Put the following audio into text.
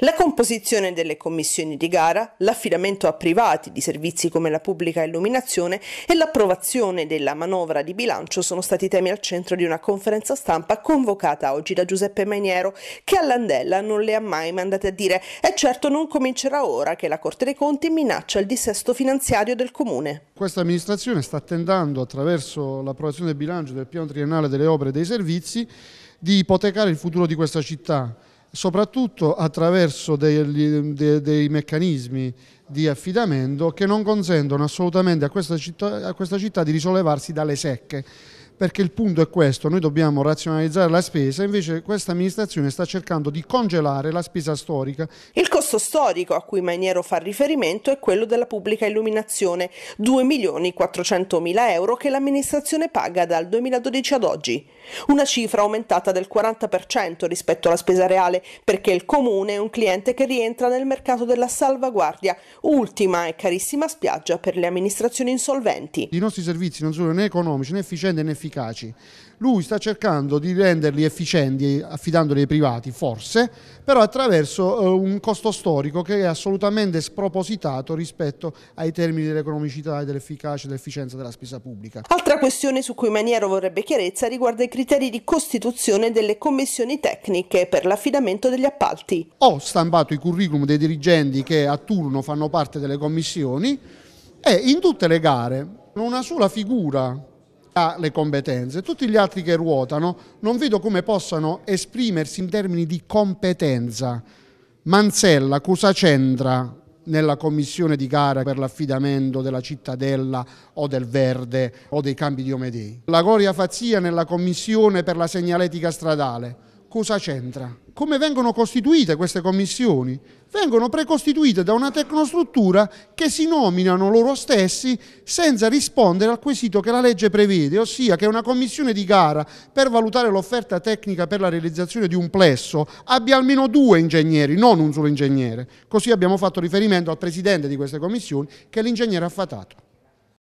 La composizione delle commissioni di gara, l'affidamento a privati di servizi come la pubblica illuminazione e l'approvazione della manovra di bilancio sono stati temi al centro di una conferenza stampa convocata oggi da Giuseppe Maniero, che a Landella non le ha mai mandate a dire e certo non comincerà ora che la Corte dei Conti minaccia il dissesto finanziario del Comune. Questa amministrazione sta tentando attraverso l'approvazione del bilancio del piano triennale delle opere e dei servizi di ipotecare il futuro di questa città soprattutto attraverso dei, dei, dei meccanismi di affidamento che non consentono assolutamente a questa città, a questa città di risollevarsi dalle secche perché il punto è questo, noi dobbiamo razionalizzare la spesa, invece questa amministrazione sta cercando di congelare la spesa storica. Il costo storico a cui Maniero fa riferimento è quello della pubblica illuminazione, 2 milioni 400 mila euro che l'amministrazione paga dal 2012 ad oggi, una cifra aumentata del 40% rispetto alla spesa reale perché il comune è un cliente che rientra nel mercato della salvaguardia, ultima e carissima spiaggia per le amministrazioni insolventi. I nostri servizi non sono né economici né efficienti né efficienti efficaci. Lui sta cercando di renderli efficienti affidandoli ai privati, forse, però attraverso eh, un costo storico che è assolutamente spropositato rispetto ai termini dell'economicità, dell'efficacia e dell'efficienza della spesa pubblica. Altra questione su cui Maniero vorrebbe chiarezza riguarda i criteri di costituzione delle commissioni tecniche per l'affidamento degli appalti. Ho stampato i curriculum dei dirigenti che a turno fanno parte delle commissioni e in tutte le gare una sola figura ha le competenze, tutti gli altri che ruotano non vedo come possano esprimersi in termini di competenza. Manzella, cosa c'entra nella commissione di gara per l'affidamento della cittadella o del verde o dei campi di Omedei? La Goria Fazia nella commissione per la segnaletica stradale cosa c'entra? Come vengono costituite queste commissioni? Vengono precostituite da una tecnostruttura che si nominano loro stessi senza rispondere al quesito che la legge prevede, ossia che una commissione di gara per valutare l'offerta tecnica per la realizzazione di un plesso abbia almeno due ingegneri, non un solo ingegnere. Così abbiamo fatto riferimento al presidente di queste commissioni che è l'ingegnere affatato.